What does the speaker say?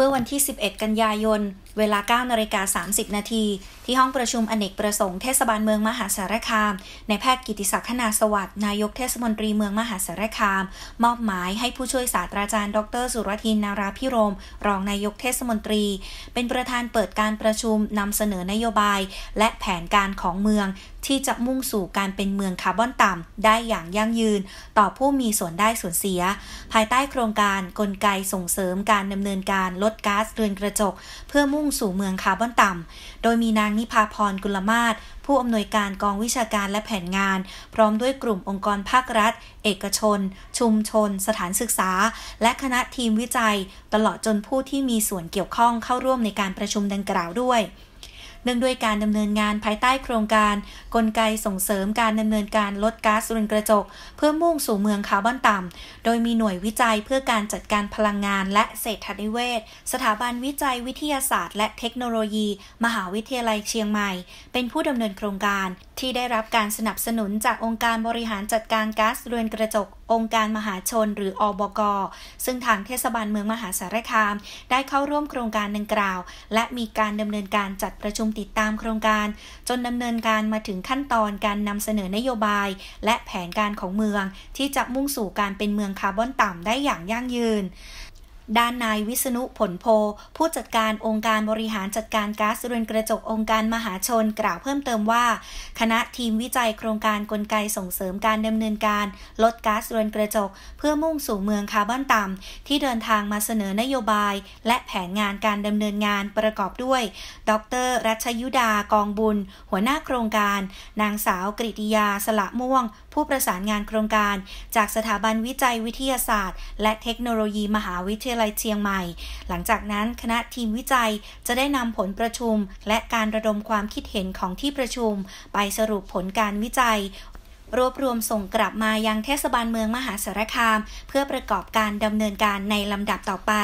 เมื่อวันที่ 11 กันยายนเวลา 9นาฬิกา 30 นาที ที่ห้องประชุม อเนกประสงค์ เทศบาลเมืองมหาสารคาม ในแพทย์กิติศักดิ์นาสวัสดิ์นายกเทศมนตรีเมืองมหาสารคาม มอบหมายให้ ผู้ ช่วยศาสตราจารย์ ดร สุรทินนาราพิรม รองนายกเทศมนตรี เป็นประธานเปิดการประชุม นำเสนอนโยบายและแผนการของเมือง ที่จะมุ่งสู่การเป็นเมืองคาร์บอนต่ำ ได้อย่างยั่งยืน ต่อผู้มีส่วนได้ส่วนเสีย ภายใต้โครงการกลไกส่งเสริมการดำเนินการลดก๊าซเรือนกระจก เพื่อมุ่งสู่เมืองคาร์บอนต่ำ โดยมีนางนิพาพรกุลมาศผู้อำนวยการกองวิชาการและแผนงาน พร้อมด้วยกลุ่มองค์กรภาครัฐ เอกชน ชุมชนสถานศึกษา และคณะทีมวิจัย ตลอดจนผู้ที่มีส่วนเกี่ยวข้องเข้าร่วมในการประชุมดังกล่าวด้วยเนื่องด้วยการดำเนินงานภายใต้โครงการกลไกส่งเสริมการดำเนินการลดก๊าซเรือนกระจก เพื่อมุ่งสู่เมืองคาร์บอนต่ำ โดยมีหน่วยวิจัยเพื่อการจัดการพลังงานและเศรษฐนิเวศ สถาบันวิจัยวิทยาศาสตร์และเทคโนโลยี มหาวิทยาลัยเชียงใหม่เป็นผู้ดำเนินโครงการ ที่ได้รับการสนับสนุนจากองค์การบริหารจัดการก๊าซเรือนกระจกองค์การมหาชนหรืออบก ซึ่งทางเทศบาลเมืองมหาสารคาม ได้เข้าร่วมโครงการดังกล่าว และมีการดำเนินการจัดประชุมติดตามโครงการ จนดำเนินการมาถึงขั้นตอนการนำเสนอนโยบายและแผนการของเมืองที่จะมุ่งสู่การเป็นเมืองคาร์บอนต่ำได้อย่างยั่งยืนด้านนายวิษณุผลโพ ผู้จัดการองค์การบริหารจัดการก๊าซเรือนกระจกองค์การมหาชนกล่าวเพิ่มเติมว่า คณะทีมวิจัยโครงการกลไกส่งเสริมการดำเนินการ ลดก๊าซเรือนกระจก เพื่อมุ่งสู่เมืองคาร์บอนต่ำที่เดินทางมาเสนอนโยบาย และแผนงานการดำเนินงานประกอบด้วย ดร รัชยุดากองบุญ หัวหน้าโครงการ นางสาวกริติยาสละม่วงผู้ประสานงานโครงการจากสถาบันวิจัยวิทยาศาสตร์ และเทคโนโลยีมหาวิทยาลัยเชียงใหม่ หลังจากนั้นคณะทีมวิจัยจะได้นำผลประชุม และการระดมความคิดเห็นของที่ประชุม ไปสรุปผลการวิจัย รวบรวมส่งกลับมายังเทศบาลเมืองมหาสารคาม เพื่อประกอบการดำเนินการในลำดับต่อไป